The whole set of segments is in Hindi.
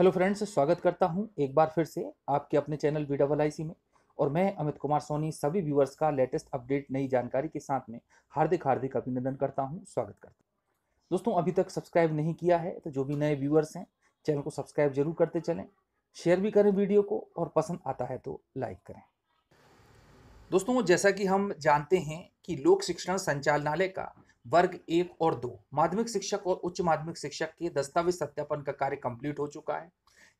हेलो फ्रेंड्स स्वागत करता हूं एक बार फिर से आपके अपने channel V double I C में और मैं अमित कुमार सोनी सभी व्यूअर्स का लेटेस्ट अपडेट नई जानकारी के साथ में हार्दिक हार्दिक अभिनंदन करता हूं स्वागत करता हूं दोस्तों अभी तक सब्सक्राइब नहीं किया है तो जो भी नए व्यूअर्स हैं चैनल को सब्सक्राइब जरूर करते चलें शेयर भी करें वीडियो को और पसंद आता है तो लाइक करें दोस्तों जैसा कि हम जानते हैं कि लोक शिक्षण संचालनालय का वर्ग एक और दो माध्यमिक शिक्षक और उच्च माध्यमिक शिक्षक के दस्तावेज सत्यापन का कार्य कंप्लीट हो चुका है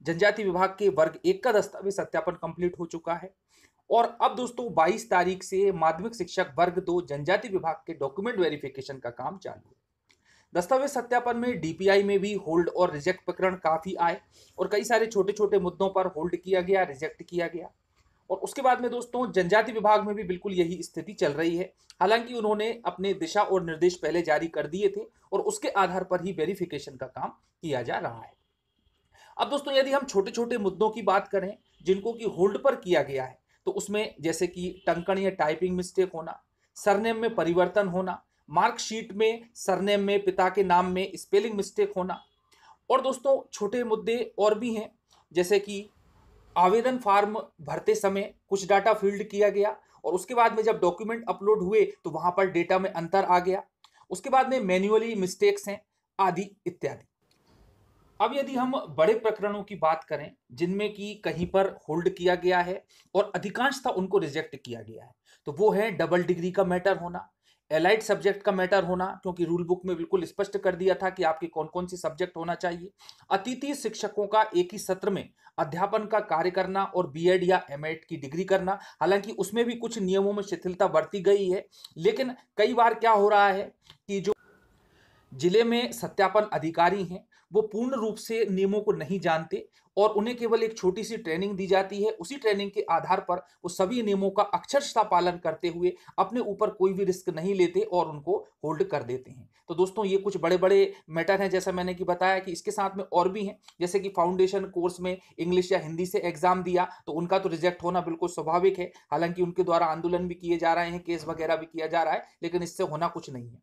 जनजाति विभाग के वर्ग एक का दस्तावेज सत्यापन कंप्लीट हो चुका है और अब दोस्तों 22 तारीख से माध्यमिक शिक्षक वर्ग दो जनजाति विभाग के डॉक्यूमेंट वेरिफिकेशन का काम चालू है दस्तावेज सत्यापन में डीपीआई में भी होल्ड और रिजेक्ट प्रकरण काफी आए और कई सारे छोटे छोटे मुद्दों पर होल्ड किया गया रिजेक्ट किया गया और उसके बाद में दोस्तों जनजाति विभाग में भी बिल्कुल यही स्थिति चल रही है हालांकि उन्होंने अपने दिशा और निर्देश पहले जारी कर दिए थे और उसके आधार पर ही वेरिफिकेशन का काम किया जा रहा है अब दोस्तों यदि हम छोटे छोटे मुद्दों की बात करें जिनको कि होल्ड पर किया गया है तो उसमें जैसे कि टंकण या टाइपिंग मिस्टेक होना सरनेम में परिवर्तन होना मार्कशीट में सरनेम में पिता के नाम में स्पेलिंग मिस्टेक होना और दोस्तों छोटे मुद्दे और भी हैं जैसे कि आवेदन फॉर्म भरते समय कुछ डाटा फील्ड किया गया और उसके बाद में जब डॉक्यूमेंट अपलोड हुए तो वहां पर डेटा में अंतर आ गया उसके बाद में मैन्युअली मिस्टेक्स हैं आदि इत्यादि अब यदि हम बड़े प्रकरणों की बात करें जिनमें कि कहीं पर होल्ड किया गया है और अधिकांशता उनको रिजेक्ट किया गया है तो वो है डबल डिग्री का मैटर होना एलाइड सब्जेक्ट का मैटर होना क्योंकि रूल बुक में बिल्कुल स्पष्ट कर दिया था कि आपके कौन कौन से सब्जेक्ट होना चाहिए अतिथि शिक्षकों का एक ही सत्र में अध्यापन का कार्य करना और बीएड या एमएड की डिग्री करना हालांकि उसमें भी कुछ नियमों में शिथिलता बरती गई है लेकिन कई बार क्या हो रहा है कि जो जिले में सत्यापन अधिकारी हैं वो पूर्ण रूप से नियमों को नहीं जानते और उन्हें केवल एक छोटी सी ट्रेनिंग दी जाती है उसी ट्रेनिंग के आधार पर वो सभी नियमों का अक्षरशता पालन करते हुए अपने ऊपर कोई भी रिस्क नहीं लेते और उनको होल्ड कर देते हैं तो दोस्तों ये कुछ बड़े बड़े मैटर हैं जैसा मैंने कि बताया कि इसके साथ में और भी हैं जैसे कि फाउंडेशन कोर्स में इंग्लिश या हिंदी से एग्जाम दिया तो उनका तो रिजेक्ट होना बिल्कुल स्वाभाविक है हालांकि उनके द्वारा आंदोलन भी किए जा रहे हैं केस वगैरह भी किया जा रहा है लेकिन इससे होना कुछ नहीं है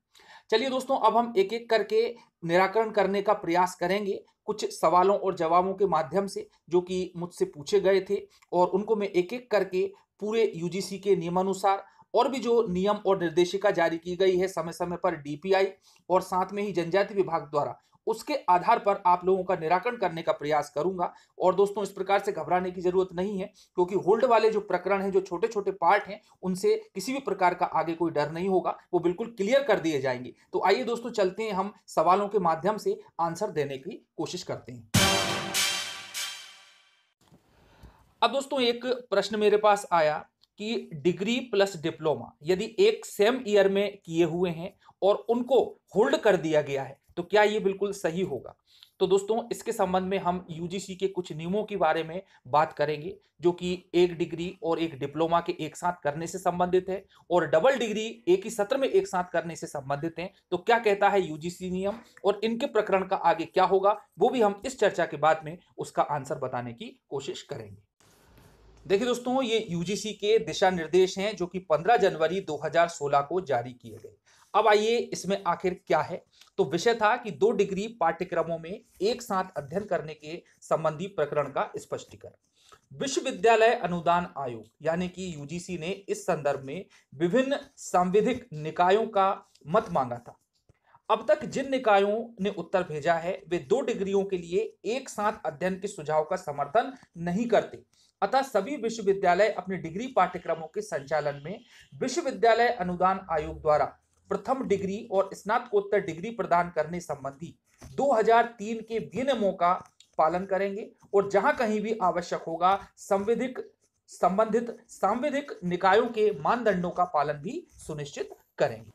चलिए दोस्तों अब हम एक एक करके निराकरण करने का प्रयास करेंगे कुछ सवालों और जवाबों के माध्यम से जो कि मुझसे पूछे गए थे और उनको मैं एक एक करके पूरे यूजीसी के नियमानुसार और भी जो नियम और निर्देशिका जारी की गई है समय समय पर डीपीआई और साथ में ही जनजाति विभाग द्वारा उसके आधार पर आप लोगों का निराकरण करने का प्रयास करूंगा और दोस्तों इस प्रकार से घबराने की जरूरत नहीं है क्योंकि होल्ड वाले जो प्रकरण हैं जो छोटे छोटे पार्ट हैं उनसे किसी भी प्रकार का आगे कोई डर नहीं होगा वो बिल्कुल क्लियर कर दिए जाएंगे तो आइए दोस्तों चलते हैं हम सवालों के माध्यम से आंसर देने की कोशिश करते हैं अब दोस्तों एक प्रश्न मेरे पास आया कि डिग्री प्लस डिप्लोमा यदि एक सेम ईयर में किए हुए हैं और उनको होल्ड कर दिया गया है तो क्या ये बिल्कुल सही होगा तो दोस्तों इसके संबंध में हम यूजीसी के कुछ नियमों के बारे में बात करेंगे जो कि एक डिग्री और एक डिप्लोमा के एक साथ करने से संबंधित है और डबल डिग्री एक ही सत्र में एक साथ करने से संबंधित है तो क्या कहता है यूजीसी नियम और इनके प्रकरण का आगे क्या होगा वो भी हम इस चर्चा के बाद में उसका आंसर बताने की कोशिश करेंगे देखिए दोस्तों ये यूजीसी के दिशा निर्देश हैं जो कि 15 जनवरी 2016 को जारी किए गए अब आइए इसमें आखिर क्या है तो विषय था कि दो डिग्री पाठ्यक्रमों में एक साथ अध्ययन करने के संबंधी प्रकरण का स्पष्टीकरण विश्वविद्यालय अनुदान आयोग यानी कि यूजीसी ने इस संदर्भ में विभिन्न सांविधिक निकायों का मत मांगा था अब तक जिन निकायों ने उत्तर भेजा है वे दो डिग्रियों के लिए एक साथ अध्ययन के सुझाव का समर्थन नहीं करते अतः सभी विश्वविद्यालय अपने डिग्री पाठ्यक्रमों के संचालन में विश्वविद्यालय अनुदान आयोग द्वारा प्रथम डिग्री और स्नातकोत्तर डिग्री प्रदान करने संबंधी 2003 के नियमों का पालन करेंगे और जहां कहीं भी आवश्यक होगा संविधिक संबंधित सांविधिक निकायों के मानदंडों का पालन भी सुनिश्चित करेंगे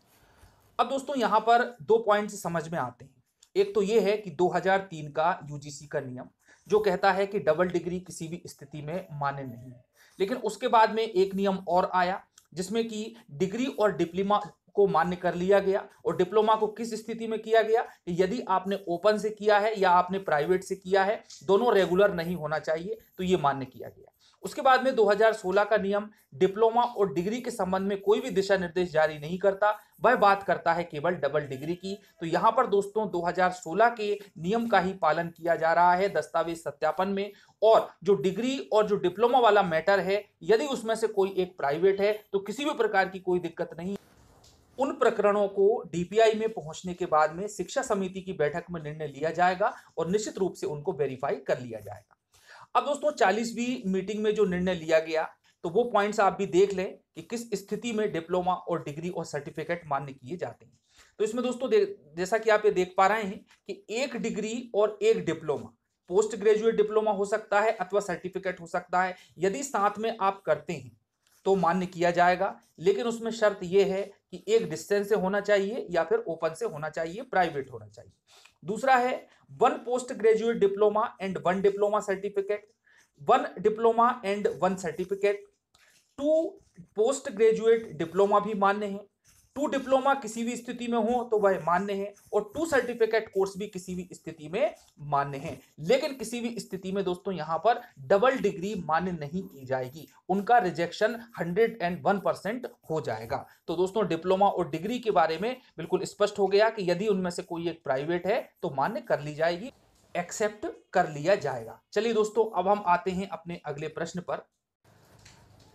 अब दोस्तों यहां पर दो पॉइंट्स समझ में आते हैं एक तो ये है कि 2003 का यूजीसी का नियम जो कहता है कि डबल डिग्री किसी भी स्थिति में मान्य नहीं है लेकिन उसके बाद में एक नियम और आया जिसमें कि डिग्री और डिप्लोमा को मान्य कर लिया गया और डिप्लोमा को किस स्थिति में किया गया कि यदि आपने ओपन से किया है या आपने प्राइवेट से किया है दोनों रेगुलर नहीं होना चाहिए तो ये मान्य किया गया उसके बाद में 2016 का नियम डिप्लोमा और डिग्री के संबंध में कोई भी दिशा निर्देश जारी नहीं करता वह बात करता है केवल डबल डिग्री की तो यहाँ पर दोस्तों 2016 के नियम का ही पालन किया जा रहा है दस्तावेज सत्यापन में और जो डिग्री और जो डिप्लोमा वाला मैटर है यदि उसमें से कोई एक प्राइवेट है तो किसी भी प्रकार की कोई दिक्कत नहीं उन प्रकरणों को डीपीआई में पहुंचने के बाद में शिक्षा समिति की बैठक में निर्णय लिया जाएगा और निश्चित रूप से उनको वेरीफाई कर लिया जाएगा अब दोस्तों चालीसवीं मीटिंग में जो निर्णय लिया गया तो वो पॉइंट्स आप भी देख लें कि किस स्थिति में डिप्लोमा और डिग्री और सर्टिफिकेट मान्य किए जाते हैं तो इसमें दोस्तों जैसा कि आप ये देख पा रहे हैं कि एक डिग्री और एक डिप्लोमा पोस्ट ग्रेजुएट डिप्लोमा हो सकता है अथवा सर्टिफिकेट हो सकता है यदि साथ में आप करते हैं तो मान्य किया जाएगा लेकिन उसमें शर्त यह है कि एक डिस्टेंस से होना चाहिए या फिर ओपन से होना चाहिए प्राइवेट होना चाहिए दूसरा है one post graduate diploma and one diploma certificate one diploma and one certificate two post graduate diploma भी मान्य है टू डिप्लोमा किसी भी स्थिति में हो तो वह मान्य है और टू सर्टिफिकेट कोर्स भी किसी भी स्थिति में मान्य है लेकिन किसी भी स्थिति में दोस्तों यहां पर डबल डिग्री मान्य नहीं की जाएगी उनका rejection hundred and one percent हो जाएगा तो दोस्तों डिप्लोमा और डिग्री के बारे में बिल्कुल स्पष्ट हो गया कि यदि उनमें से कोई एक प्राइवेट है तो मान्य कर ली जाएगी एक्सेप्ट कर लिया जाएगा चलिए दोस्तों अब हम आते हैं अपने अगले प्रश्न पर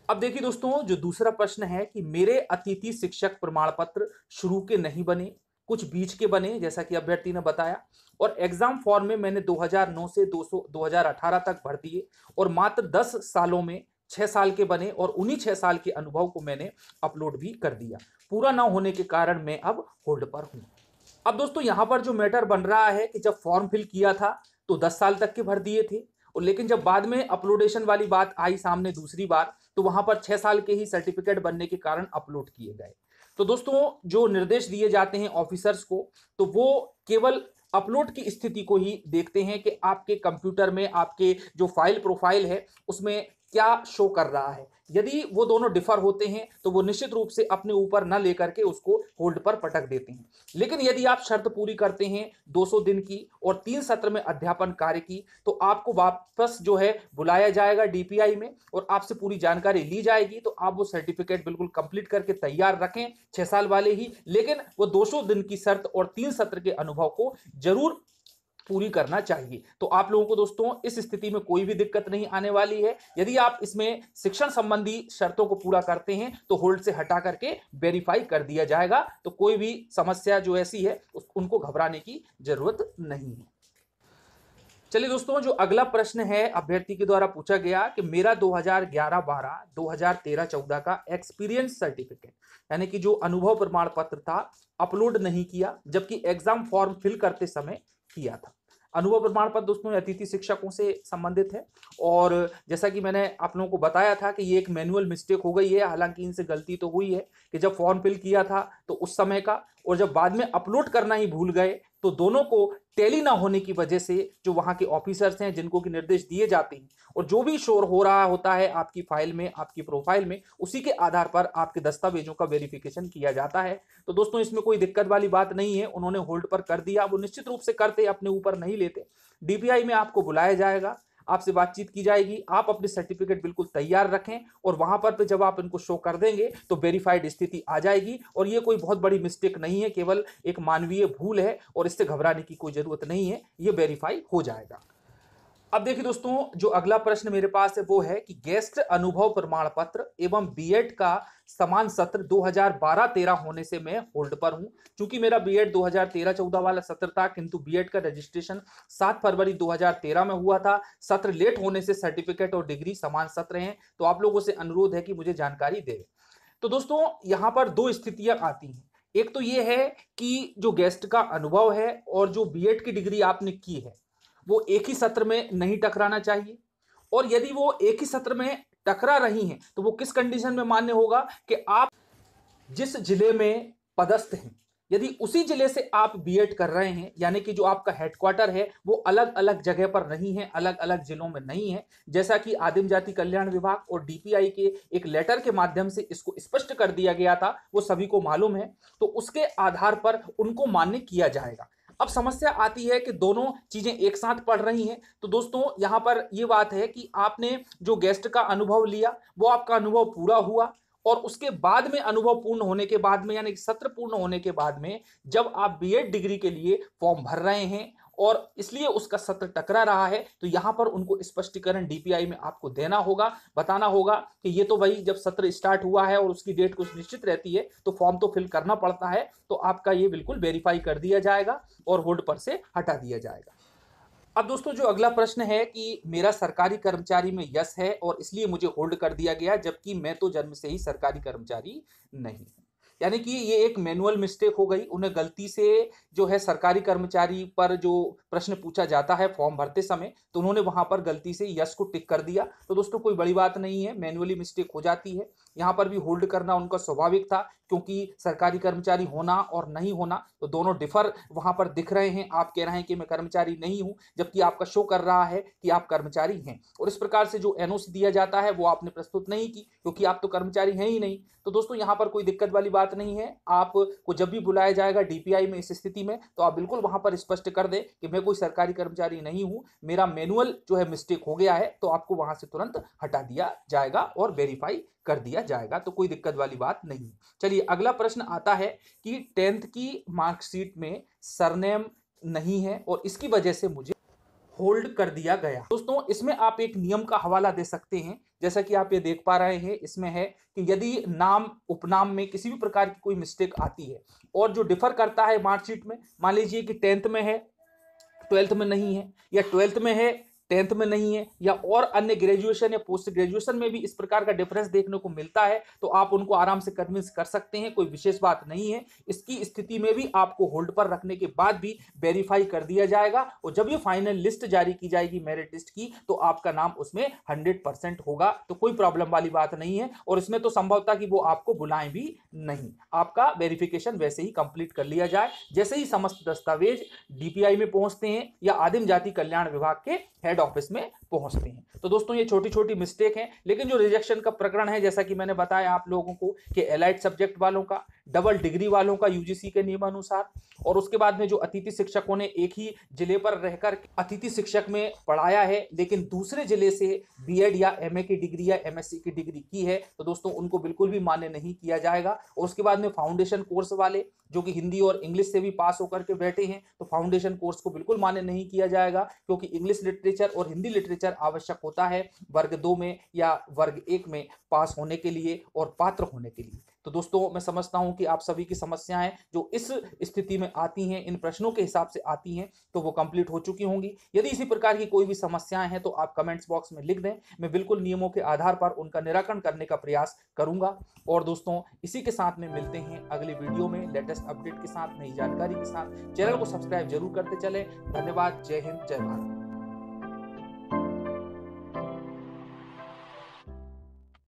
अब देखिए दोस्तों जो दूसरा प्रश्न है कि मेरे अतिथि शिक्षक प्रमाण पत्र शुरू के नहीं बने कुछ बीच के बने जैसा कि अभ्यर्थी ने बताया और एग्जाम फॉर्म में मैंने 2009 से 200 2018 तक भर दिए और मात्र 10 सालों में छः साल के बने और उन्हीं छः साल के अनुभव को मैंने अपलोड भी कर दिया पूरा ना होने के कारण मैं अब होल्ड पर हूँ अब दोस्तों यहाँ पर जो मैटर बन रहा है कि जब फॉर्म फिल किया था तो दस साल तक के भर दिए थे और लेकिन जब बाद में अपलोडेशन वाली बात आई सामने दूसरी बार तो वहां पर छह साल के ही सर्टिफिकेट बनने के कारण अपलोड किए गए तो दोस्तों जो निर्देश दिए जाते हैं ऑफिसर्स को तो वो केवल अपलोड की स्थिति को ही देखते हैं कि आपके कंप्यूटर में आपके जो फाइल प्रोफाइल है उसमें क्या शो कर रहा है यदि वो दोनों डिफर होते हैं तो वो निश्चित रूप से अपने ऊपर न लेकर के उसको होल्ड पर पटक देते हैं लेकिन यदि आप शर्त पूरी करते हैं 200 दिन की और तीन सत्र में अध्यापन कार्य की तो आपको वापस जो है बुलाया जाएगा डीपीआई में और आपसे पूरी जानकारी ली जाएगी तो आप वो सर्टिफिकेट बिल्कुल कंप्लीट करके तैयार रखें छह साल वाले ही लेकिन वो दो दिन की शर्त और तीन सत्र के अनुभव को जरूर पूरी करना चाहिए तो आप लोगों को दोस्तों इस स्थिति में कोई भी दिक्कत नहीं आने वाली है यदि आप इसमें शिक्षण संबंधी शर्तों को पूरा करते हैं तो होल्ड से हटा करके वेरीफाई कर दिया जाएगा तो कोई भी समस्या जो ऐसी है उनको घबराने की जरूरत नहीं है चलिए दोस्तों जो अगला प्रश्न है अभ्यर्थी के द्वारा पूछा गया कि मेरा 2011-12, 2013-14 का एक्सपीरियंस सर्टिफिकेट यानी कि जो अनुभव प्रमाण पत्र था अपलोड नहीं किया जबकि एग्जाम फॉर्म फिल करते समय किया था अनुभव प्रमाण पत्र दोस्तों अतिथि शिक्षकों से संबंधित है और जैसा कि मैंने आप लोगों को बताया था कि ये एक मैनुअल मिस्टेक हो गई है हालांकि इनसे गलती तो हुई है कि जब फॉर्म फिल किया था तो उस समय का और जब बाद में अपलोड करना ही भूल गए तो दोनों को टैली ना होने की वजह से जो वहां के ऑफिसर्स हैं जिनको कि निर्देश दिए जाते हैं और जो भी शोर हो रहा होता है आपकी फाइल में आपकी प्रोफाइल में उसी के आधार पर आपके दस्तावेजों का वेरिफिकेशन किया जाता है तो दोस्तों इसमें कोई दिक्कत वाली बात नहीं है उन्होंने होल्ड पर कर दिया वो निश्चित रूप से करते अपने ऊपर नहीं लेते डीपीआई में आपको बुलाया जाएगा आपसे बातचीत की जाएगी आप अपने सर्टिफिकेट बिल्कुल तैयार रखें और वहां पर जब आप इनको शो कर देंगे तो वेरीफाइड स्थिति आ जाएगी और ये कोई बहुत बड़ी मिस्टेक नहीं है केवल एक मानवीय भूल है और इससे घबराने की कोई जरूरत नहीं है ये वेरीफाई हो जाएगा अब देखिए दोस्तों जो अगला प्रश्न मेरे पास है वो है कि गेस्ट अनुभव प्रमाण पत्र एवं बीएड का समान सत्र 2012-13 होने से मैं होल्ड पर हूं क्योंकि मेरा बीएड 2013-14 वाला सत्र था किंतु बीएड का रजिस्ट्रेशन 7 फरवरी 2013 में हुआ था सत्र लेट होने से सर्टिफिकेट और डिग्री समान सत्र हैं तो आप लोगों से अनुरोध है कि मुझे जानकारी दे तो दोस्तों यहाँ पर दो स्थितियां आती हैं एक तो ये है कि जो गेस्ट का अनुभव है और जो बी की डिग्री आपने की है वो एक ही सत्र में नहीं टकराना चाहिए और यदि वो एक ही सत्र में टकरा रही हैं तो वो किस कंडीशन में मान्य होगा कि आप जिस जिले में पदस्थ हैं यदि उसी जिले से आप बीएड कर रहे हैं यानी कि जो आपका हेडक्वार्टर है वो अलग अलग जगह पर नहीं है अलग अलग जिलों में नहीं है जैसा कि आदिम जाति कल्याण विभाग और डीपीआई के एक लेटर के माध्यम से इसको स्पष्ट कर दिया गया था वो सभी को मालूम है तो उसके आधार पर उनको मान्य किया जाएगा अब समस्या आती है कि दोनों चीज़ें एक साथ पढ़ रही हैं तो दोस्तों यहाँ पर ये बात है कि आपने जो गेस्ट का अनुभव लिया वो आपका अनुभव पूरा हुआ और उसके बाद में अनुभव पूर्ण होने के बाद में यानी सत्र पूर्ण होने के बाद में जब आप बीएड डिग्री के लिए फॉर्म भर रहे हैं और इसलिए उसका सत्र टकरा रहा है तो यहां पर उनको स्पष्टीकरण डीपीआई में आपको देना होगा बताना होगा कि ये तो भाई जब सत्र स्टार्ट हुआ है और उसकी डेट कुछ निश्चित रहती है तो फॉर्म तो फिल करना पड़ता है तो आपका ये बिल्कुल वेरीफाई कर दिया जाएगा और होल्ड पर से हटा दिया जाएगा अब दोस्तों जो अगला प्रश्न है कि मेरा सरकारी कर्मचारी में यस है और इसलिए मुझे होल्ड कर दिया गया जबकि मैं तो जन्म से ही सरकारी कर्मचारी नहीं हूं यानी कि ये एक मैनुअल मिस्टेक हो गई उन्हें गलती से जो है सरकारी कर्मचारी पर जो प्रश्न पूछा जाता है फॉर्म भरते समय तो उन्होंने वहां पर गलती से यस को टिक कर दिया तो दोस्तों कोई बड़ी बात नहीं है मैनुअली मिस्टेक हो जाती है यहाँ पर भी होल्ड करना उनका स्वाभाविक था क्योंकि सरकारी कर्मचारी होना और नहीं होना तो दोनों डिफर वहाँ पर दिख रहे हैं आप कह रहे हैं कि मैं कर्मचारी नहीं हूँ जबकि आपका शो कर रहा है कि आप कर्मचारी हैं और इस प्रकार से जो एन दिया जाता है वो आपने प्रस्तुत नहीं की क्योंकि आप तो कर्मचारी हैं ही नहीं तो दोस्तों यहाँ पर कोई दिक्कत वाली बात नहीं है आपको जब भी बुलाया जाएगा डी में इस स्थिति में तो आप बिल्कुल वहाँ पर स्पष्ट कर दें कि मैं कोई सरकारी कर्मचारी नहीं हूँ मेरा मैनुअल जो है मिस्टेक हो गया है तो आपको वहाँ से तुरंत हटा दिया जाएगा और वेरीफाई कर दिया जाएगा तो कोई दिक्कत वाली बात नहीं चलिए अगला प्रश्न आता है कि टेंथ की मार्कशीट में सरनेम नहीं है और इसकी वजह से मुझे होल्ड कर दिया गया दोस्तों इसमें आप एक नियम का हवाला दे सकते हैं जैसा कि आप ये देख पा रहे हैं इसमें है कि यदि नाम उपनाम में किसी भी प्रकार की कोई मिस्टेक आती है और जो डिफर करता है मार्कशीट में मान लीजिए कि टेंथ में है ट्वेल्थ में नहीं है या ट्वेल्थ में है टेंथ में नहीं है या और अन्य ग्रेजुएशन या पोस्ट ग्रेजुएशन में भी इस प्रकार का डिफरेंस देखने को मिलता है तो आप उनको आराम से कन्विंस कर सकते हैं कोई विशेष बात नहीं है इसकी स्थिति में भी आपको होल्ड पर रखने के बाद भी वेरीफाई कर दिया जाएगा और जब ये फाइनल लिस्ट जारी की जाएगी मेरिट लिस्ट की तो आपका नाम उसमें हंड्रेड होगा तो कोई प्रॉब्लम वाली बात नहीं है और इसमें तो संभवता कि वो आपको बुलाएं भी नहीं आपका वेरिफिकेशन वैसे ही कंप्लीट कर लिया जाए जैसे ही समस्त दस्तावेज डी में पहुंचते हैं या आदिम जाति कल्याण विभाग के हेड हेड ऑफिस में पहुंचते हैं तो दोस्तों ये छोटी छोटी मिस्टेक है लेकिन जो रिजेक्शन का प्रकरण है जैसा कि मैंने बताया आप लोगों को कि एलाइड सब्जेक्ट वालों का डबल डिग्री वालों का यूजीसी के नियमानुसार और उसके बाद में जो अतिथि शिक्षकों ने एक ही जिले पर रहकर अतिथि शिक्षक में पढ़ाया है लेकिन दूसरे जिले से बी या एम की डिग्री या एम की डिग्री की है तो दोस्तों उनको बिल्कुल भी मान्य नहीं किया जाएगा और उसके बाद में फाउंडेशन कोर्स वाले जो कि हिंदी और इंग्लिश से भी पास होकर के बैठे हैं तो फाउंडेशन कोर्स को बिल्कुल मान्य नहीं किया जाएगा क्योंकि इंग्लिश लिटरेचर और हिंदी लिटरेचर आवश्यक होता है वर्ग दो में या वर्ग एक में पास होने के लिए और पात्र होने के लिए तो दोस्तों मैं समझता हूं कि आप सभी की समस्याएं जो इस स्थिति में आती हैं इन प्रश्नों के हिसाब से आती हैं तो वो कंप्लीट हो चुकी होंगी यदि इसी प्रकार की कोई भी समस्याएं हैं तो आप कमेंट्स बॉक्स में लिख दें मैं बिल्कुल नियमों के आधार पर उनका निराकरण करने का प्रयास करूंगा और दोस्तों इसी के साथ में मिलते हैं अगले वीडियो में लेटेस्ट अपडेट के साथ नई जानकारी के साथ चैनल को सब्सक्राइब जरूर करते चले धन्यवाद जय हिंद जय भारत